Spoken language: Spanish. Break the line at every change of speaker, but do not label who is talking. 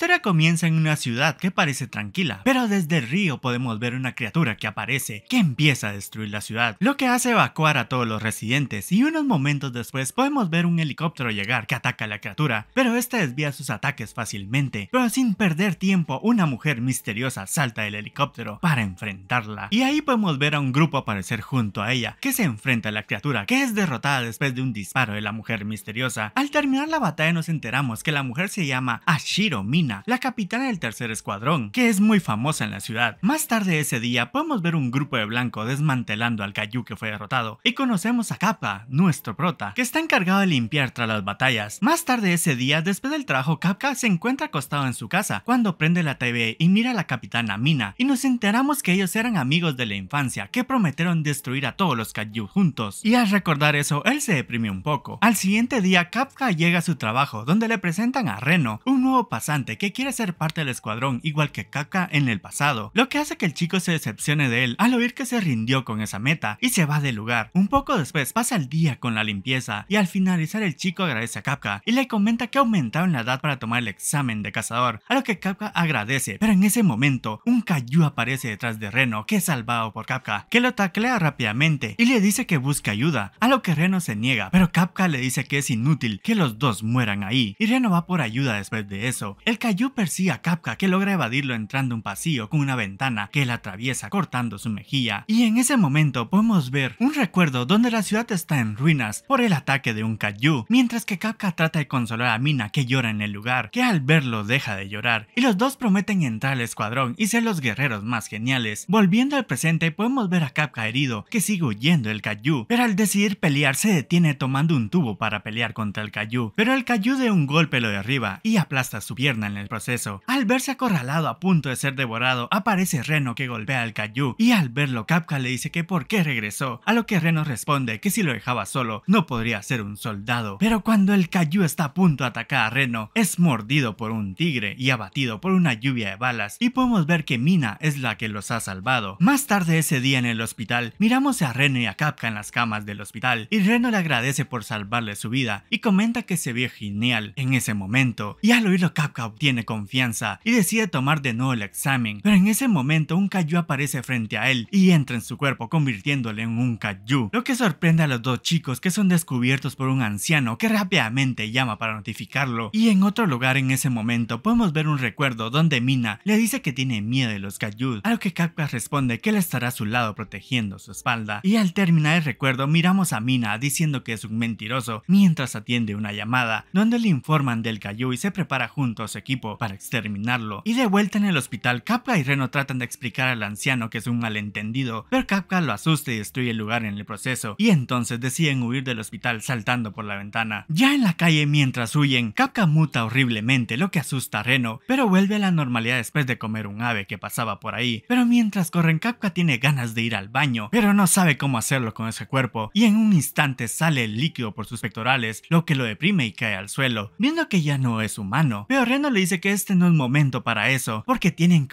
La historia comienza en una ciudad que parece tranquila, pero desde el río podemos ver una criatura que aparece, que empieza a destruir la ciudad, lo que hace evacuar a todos los residentes y unos momentos después podemos ver un helicóptero llegar que ataca a la criatura, pero esta desvía sus ataques fácilmente, pero sin perder tiempo una mujer misteriosa salta del helicóptero para enfrentarla y ahí podemos ver a un grupo aparecer junto a ella que se enfrenta a la criatura que es derrotada después de un disparo de la mujer misteriosa. Al terminar la batalla nos enteramos que la mujer se llama Ashiro Mina la capitana del tercer escuadrón, que es muy famosa en la ciudad. Más tarde ese día podemos ver un grupo de blanco desmantelando al cayú que fue derrotado y conocemos a Kappa, nuestro prota, que está encargado de limpiar tras las batallas. Más tarde ese día, después del trabajo, Capa se encuentra acostado en su casa cuando prende la TV y mira a la capitana Mina y nos enteramos que ellos eran amigos de la infancia que prometieron destruir a todos los cayu juntos. Y al recordar eso, él se deprime un poco. Al siguiente día, Kapka llega a su trabajo donde le presentan a Reno, un nuevo pasante que quiere ser parte del escuadrón, igual que Kaka en el pasado, lo que hace que el chico se decepcione de él al oír que se rindió con esa meta y se va del lugar. Un poco después pasa el día con la limpieza y al finalizar el chico agradece a Kapka y le comenta que ha aumentado en la edad para tomar el examen de cazador, a lo que Kapka agradece, pero en ese momento un Cayú aparece detrás de Reno que es salvado por Kapka, que lo taclea rápidamente y le dice que busque ayuda, a lo que Reno se niega, pero Kapka le dice que es inútil que los dos mueran ahí y Reno va por ayuda después de eso. El Cayu persigue a Kapka que logra evadirlo entrando un pasillo con una ventana que la atraviesa cortando su mejilla y en ese momento podemos ver un recuerdo donde la ciudad está en ruinas por el ataque de un Cayu mientras que Kapka trata de consolar a Mina que llora en el lugar que al verlo deja de llorar y los dos prometen entrar al escuadrón y ser los guerreros más geniales. Volviendo al presente podemos ver a Kapka herido que sigue huyendo el Cayu pero al decidir pelear se detiene tomando un tubo para pelear contra el Cayu pero el Cayu de un golpe lo derriba y aplasta su pierna en el el proceso. Al verse acorralado a punto de ser devorado, aparece Reno que golpea al cayú y al verlo Capca le dice que por qué regresó, a lo que Reno responde que si lo dejaba solo no podría ser un soldado. Pero cuando el Cayu está a punto de atacar a Reno, es mordido por un tigre y abatido por una lluvia de balas y podemos ver que Mina es la que los ha salvado. Más tarde ese día en el hospital, miramos a Reno y a Capca en las camas del hospital y Reno le agradece por salvarle su vida y comenta que se vio genial en ese momento y al oírlo Capca tiene confianza y decide tomar de nuevo el examen, pero en ese momento un cayú aparece frente a él y entra en su cuerpo convirtiéndole en un cayú. lo que sorprende a los dos chicos que son descubiertos por un anciano que rápidamente llama para notificarlo y en otro lugar en ese momento podemos ver un recuerdo donde Mina le dice que tiene miedo de los Kaiju, a lo que Kapka responde que él estará a su lado protegiendo su espalda y al terminar el recuerdo miramos a Mina diciendo que es un mentiroso mientras atiende una llamada donde le informan del cayú y se prepara juntos a para exterminarlo. Y de vuelta en el hospital, Kapka y Reno tratan de explicar al anciano que es un malentendido, pero Kapka lo asusta y destruye el lugar en el proceso, y entonces deciden huir del hospital saltando por la ventana. Ya en la calle mientras huyen, Kapka muta horriblemente, lo que asusta a Reno, pero vuelve a la normalidad después de comer un ave que pasaba por ahí. Pero mientras corren, Kapka tiene ganas de ir al baño, pero no sabe cómo hacerlo con ese cuerpo, y en un instante sale el líquido por sus pectorales, lo que lo deprime y cae al suelo, viendo que ya no es humano. Pero Reno le dice que este no es momento para eso, porque tienen que